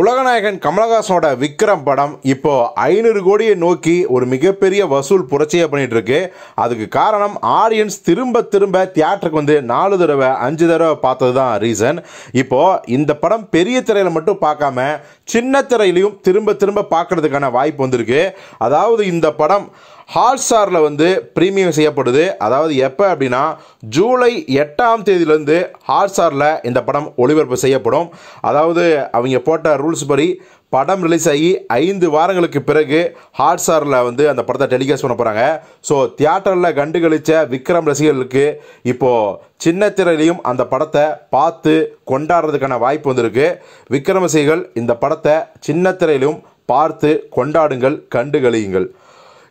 உலகநாயகன் கமலஹாசனோட விக்ரம் படம் இப்போ ஐநூறு கோடியை நோக்கி ஒரு மிகப்பெரிய வசூல் புரட்சியை பண்ணிட்டு இருக்கு அதுக்கு காரணம் ஆடியன்ஸ் திரும்ப திரும்ப தியேட்டருக்கு வந்து நாலு தடவை அஞ்சு தடவை பார்த்தது தான் ரீசன் இப்போ இந்த படம் பெரிய திரையில மட்டும் பார்க்காம சின்ன திரையிலையும் திரும்ப திரும்ப பார்க்கறதுக்கான வாய்ப்பு வந்திருக்கு அதாவது இந்த படம் ஹாட்ஸ்டாரில் வந்து ப்ரீமியம் செய்யப்படுது அதாவது எப்போ அப்படின்னா ஜூலை எட்டாம் தேதியிலேருந்து ஹாட்ஸ்டாரில் இந்த படம் ஒளிபரப்பு செய்யப்படும் அதாவது அவங்க போட்ட ரூல்ஸ் படி படம் ரிலீஸ் ஆகி ஐந்து வாரங்களுக்கு பிறகு ஹாட்ஸ்டாரில் வந்து அந்த படத்தை டெலிகாஸ்ட் பண்ண போகிறாங்க ஸோ தியேட்டரில் கண்டு கழித்த விக்ரம் ரசிகர்களுக்கு இப்போது சின்ன திரையிலையும் அந்த படத்தை பார்த்து கொண்டாடுறதுக்கான வாய்ப்பு வந்திருக்கு விக்ரம் ரசிகர்கள் இந்த படத்தை சின்ன திரையிலும் பார்த்து கொண்டாடுங்கள் கண்டு கழியுங்கள்